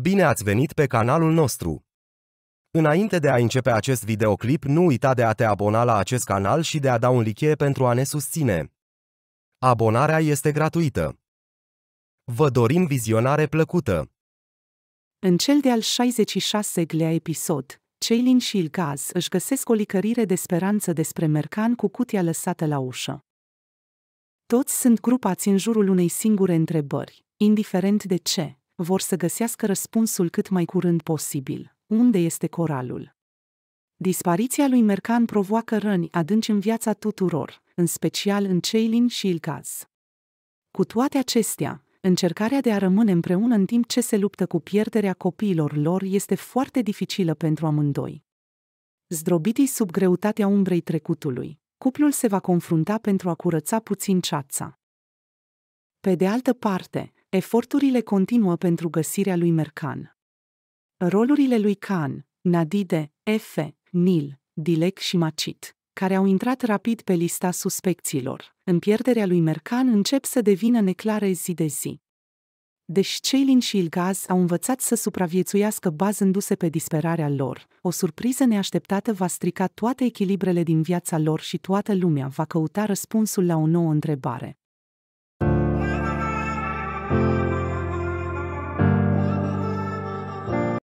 Bine ați venit pe canalul nostru! Înainte de a începe acest videoclip, nu uita de a te abona la acest canal și de a da un like pentru a ne susține. Abonarea este gratuită. Vă dorim vizionare plăcută! În cel de-al 66-lea episod, Ceilin și Ilgaz își găsesc o licărire de speranță despre Mercan cu cutia lăsată la ușă. Toți sunt grupați în jurul unei singure întrebări, indiferent de ce, vor să găsească răspunsul cât mai curând posibil. Unde este coralul? Dispariția lui Mercan provoacă răni adânci în viața tuturor, în special în Ceilin și Ilgaz. Cu toate acestea, încercarea de a rămâne împreună în timp ce se luptă cu pierderea copiilor lor este foarte dificilă pentru amândoi. Zdrobitii sub greutatea umbrei trecutului, cuplul se va confrunta pentru a curăța puțin ceața. Pe de altă parte, Eforturile continuă pentru găsirea lui Mercan. Rolurile lui Khan, Nadide, Efe, Nil, Dilek și Macit, care au intrat rapid pe lista suspecțiilor, în pierderea lui Mercan încep să devină neclare zi de zi. Deși Ceilin și Ilgaz au învățat să supraviețuiască bazându-se pe disperarea lor, o surpriză neașteptată va strica toate echilibrele din viața lor și toată lumea va căuta răspunsul la o nouă întrebare.